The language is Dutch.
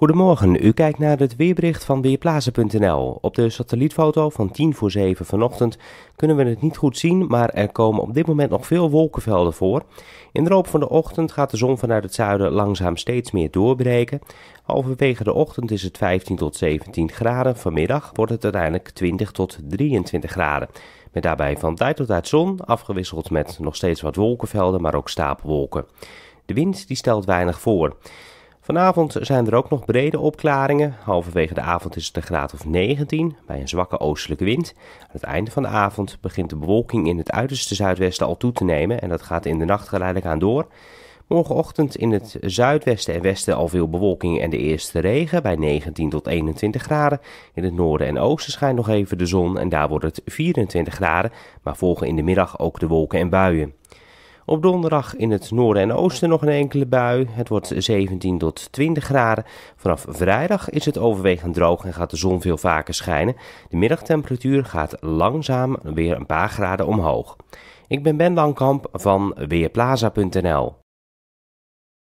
Goedemorgen, u kijkt naar het weerbericht van weerplazen.nl. Op de satellietfoto van 10 voor 7 vanochtend kunnen we het niet goed zien, maar er komen op dit moment nog veel wolkenvelden voor. In de loop van de ochtend gaat de zon vanuit het zuiden langzaam steeds meer doorbreken. Halverwege de ochtend is het 15 tot 17 graden, vanmiddag wordt het uiteindelijk 20 tot 23 graden. Met daarbij van tijd tot tijd zon, afgewisseld met nog steeds wat wolkenvelden, maar ook stapelwolken. De wind die stelt weinig voor. Vanavond zijn er ook nog brede opklaringen. Halverwege de avond is het een graad of 19 bij een zwakke oostelijke wind. Aan het einde van de avond begint de bewolking in het uiterste zuidwesten al toe te nemen en dat gaat in de nacht geleidelijk aan door. Morgenochtend in het zuidwesten en westen al veel bewolking en de eerste regen bij 19 tot 21 graden. In het noorden en oosten schijnt nog even de zon en daar wordt het 24 graden, maar volgen in de middag ook de wolken en buien. Op donderdag in het noorden en oosten nog een enkele bui. Het wordt 17 tot 20 graden. Vanaf vrijdag is het overwegend droog en gaat de zon veel vaker schijnen. De middagtemperatuur gaat langzaam weer een paar graden omhoog. Ik ben Ben Langkamp van Weerplaza.nl.